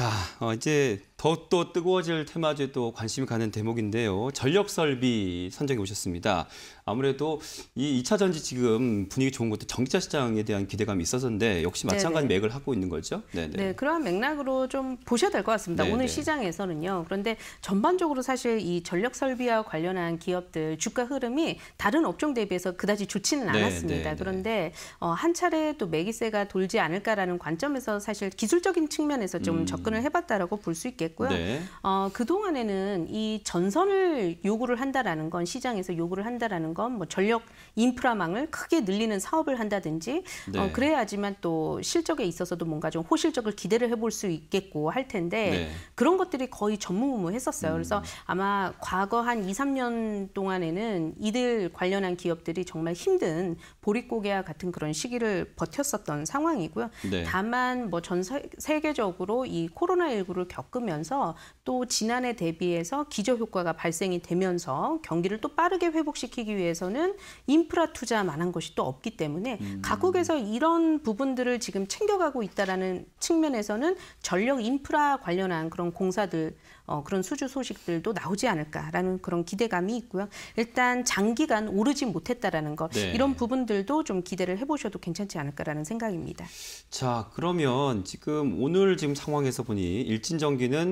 자, 어, 이제 더욱더 뜨거워질 테마제도 관심이 가는 대목인데요. 전력 설비 선정해 오셨습니다. 아무래도 이 2차 전지 지금 분위기 좋은 것도 전기차 시장에 대한 기대감이 있었는데 역시 마찬가지 네네. 맥을 하고 있는 거죠? 네네. 네, 그러한 맥락으로 좀 보셔야 될 것 같습니다. 네네. 오늘 시장에서는요. 그런데 전반적으로 사실 이 전력 설비와 관련한 기업들 주가 흐름이 다른 업종 대비해서 그다지 좋지는 네, 않았습니다. 네, 네. 그런데 어, 한 차례 또 매기세가 돌지 않을까라는 관점에서 사실 기술적인 측면에서 좀 음. 접근을 해봤다라고 볼 수 있겠고 되겠고요. 네. 어, 그동안에는 이 전선을 요구를 한다라는 건 시장에서 요구를 한다라는 건 뭐 전력 인프라망을 크게 늘리는 사업을 한다든지 어, 네. 어, 그래야지만 또 실적에 있어서도 뭔가 좀 호실적을 기대를 해볼 수 있겠고 할 텐데 네. 그런 것들이 거의 전무후무했었어요. 음. 그래서 아마 과거 한 2, 3년 동안에는 이들 관련한 기업들이 정말 힘든 보릿고개와 같은 그런 시기를 버텼었던 상황이고요. 네. 다만 뭐 전 세계적으로 이 코로나19를 겪으면 되면서 또 지난해 대비해서 기저 효과가 발생이 되면서 경기를 또 빠르게 회복시키기 위해서는 인프라 투자만한 것이 또 없기 때문에 음. 각국에서 이런 부분들을 지금 챙겨가고 있다라는 측면에서는 전력 인프라 관련한 그런 공사들 어, 그런 수주 소식들도 나오지 않을까라는 그런 기대감이 있고요. 일단 장기간 오르지 못했다라는 것 네. 이런 부분들도 좀 기대를 해보셔도 괜찮지 않을까라는 생각입니다. 자 그러면 지금 오늘 지금 상황에서 보니 일진 전기는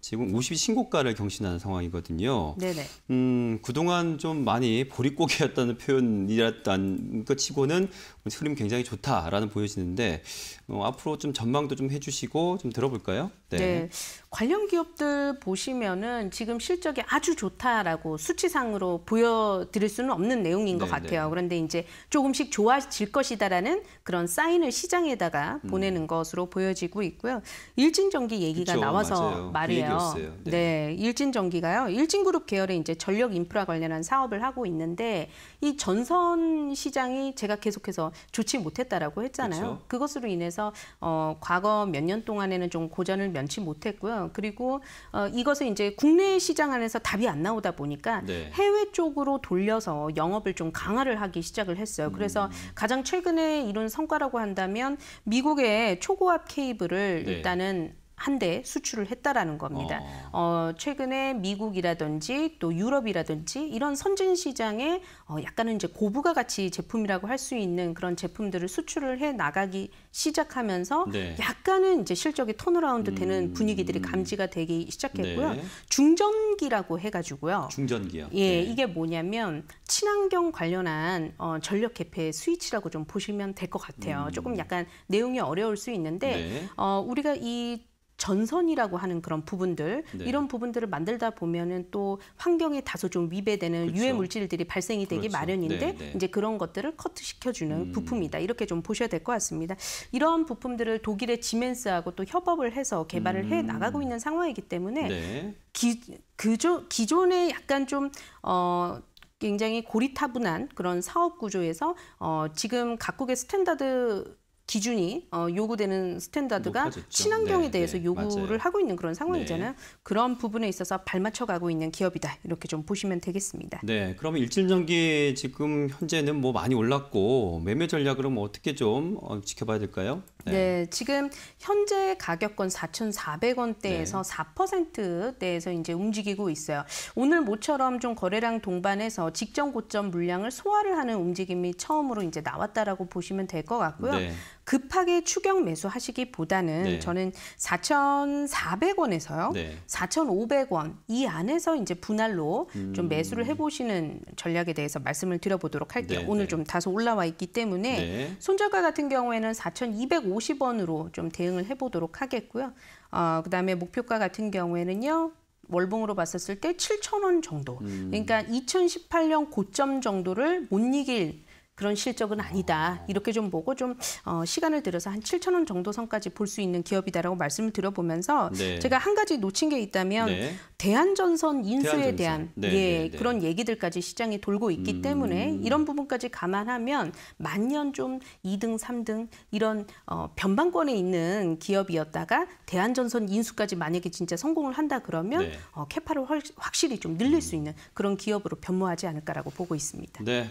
지금 50이 신고가를 경신하는 상황이거든요. 네네. 음, 그동안 좀 많이 보릿고개였다는 표현이었다는것 치고는 흐름 굉장히 좋다라는 보여지는데 어, 앞으로 좀 전망도 좀 해주시고 좀 들어볼까요? 네. 네. 관련 기업들 보시면은 지금 실적이 아주 좋다라고 수치상으로 보여드릴 수는 없는 내용인 것 네네. 네. 같아요. 그런데 이제 조금씩 좋아질 것이다라는 그런 사인을 시장에다가 음. 보내는 음. 것으로 보여지고 있고요. 일진전기 얘기가 그쵸, 나와서 말이에요 있는요 네. 네. 일진 전기가요. 일진 그룹 계열의 이제 전력 인프라 관련한 사업을 하고 있는데 이 전선 시장이 제가 계속해서 좋지 못했다라고 했잖아요. 그렇 그것으로 인해서 어, 과거 몇 년 동안에는 좀 고전을 면치 못했고요. 그리고 어, 이것을 이제 국내 시장 안에서 답이 안 나오다 보니까 네. 해외 쪽으로 돌려서 영업을 좀 강화를 하기 시작을 했어요. 그래서 음. 가장 최근에 이룬 성과라고 한다면 미국의 초고압 케이블을 네. 일단은 한대 수출을 했다라는 겁니다. 어. 어, 최근에 미국이라든지 또 유럽이라든지 이런 선진 시장에 어, 약간은 이제 고부가 가치 제품이라고 할 수 있는 그런 제품들을 수출을 해 나가기 시작하면서 네. 약간은 이제 실적이 턴어라운드 되는 음. 분위기들이 감지가 되기 시작했고요. 네. 중전기라고 해가지고요. 중전기요. 예, 네. 이게 뭐냐면 친환경 관련한 어, 전력 개폐 스위치라고 좀 보시면 될 것 같아요. 음. 조금 약간 내용이 어려울 수 있는데 네. 어, 우리가 이 전선이라고 하는 그런 부분들 네. 이런 부분들을 만들다 보면은 또 환경에 다소 좀 위배되는 그렇죠. 유해 물질들이 발생이 되기 그렇죠. 마련인데 네, 네. 이제 그런 것들을 커트시켜주는 음. 부품이다 이렇게 좀 보셔야 될 것 같습니다. 이러한 부품들을 독일의 지멘스하고 또 협업을 해서 개발을 음. 해 나가고 있는 상황이기 때문에 네. 기, 그조, 기존에 약간 좀 어. 굉장히 고리타분한 그런 사업 구조에서 어, 지금 각국의 스탠다드 기준이 어, 요구되는 스탠다드가 높아졌죠. 친환경에 네, 대해서 네, 요구를 맞아요. 하고 있는 그런 상황이잖아요. 네. 그런 부분에 있어서 발맞춰가고 있는 기업이다 이렇게 좀 보시면 되겠습니다. 네, 그러면 일진전기 지금 현재는 뭐 많이 올랐고 매매 전략으로 뭐 어떻게 좀 어, 지켜봐야 될까요? 네. 네 지금 현재 가격권 4,400원대에서 네. 4%대에서 이제 움직이고 있어요. 오늘 모처럼 좀 거래량 동반해서 직전 고점 물량을 소화를 하는 움직임이 처음으로 이제 나왔다라고 보시면 될 것 같고요. 네. 급하게 추격 매수하시기보다는 네. 저는 4,400원에서요. 네. 4,500원 이 안에서 이제 분할로 음... 좀 매수를 음. 해보시는 전략에 대해서 말씀을 드려보도록 할게요. 네, 오늘 네. 좀 다소 올라와 있기 때문에 네. 손절가 같은 경우에는 4,250원으로 좀 대응을 해보도록 하겠고요. 어, 그다음에 목표가 같은 경우에는요. 월봉으로 봤었을 때7 0 0 0원 정도. 음. 그러니까 2018년 고점 정도를 못 이길 그런 실적은 아니다. 이렇게 좀 보고 좀 어, 시간을 들여서 한 7천 원 정도 선까지 볼 수 있는 기업이다라고 말씀을 드려보면서 네. 제가 한 가지 놓친 게 있다면 네. 대한전선 인수에 대한전선. 대한 네, 예, 네, 네. 그런 얘기들까지 시장이 돌고 있기 음... 때문에 이런 부분까지 감안하면 만년 좀 2등, 3등 이런 어, 변방권에 있는 기업이었다가 대한전선 인수까지 만약에 진짜 성공을 한다 그러면 네. 어, 캐파를 확실히 좀 늘릴 음... 수 있는 그런 기업으로 변모하지 않을까라고 보고 있습니다. 네.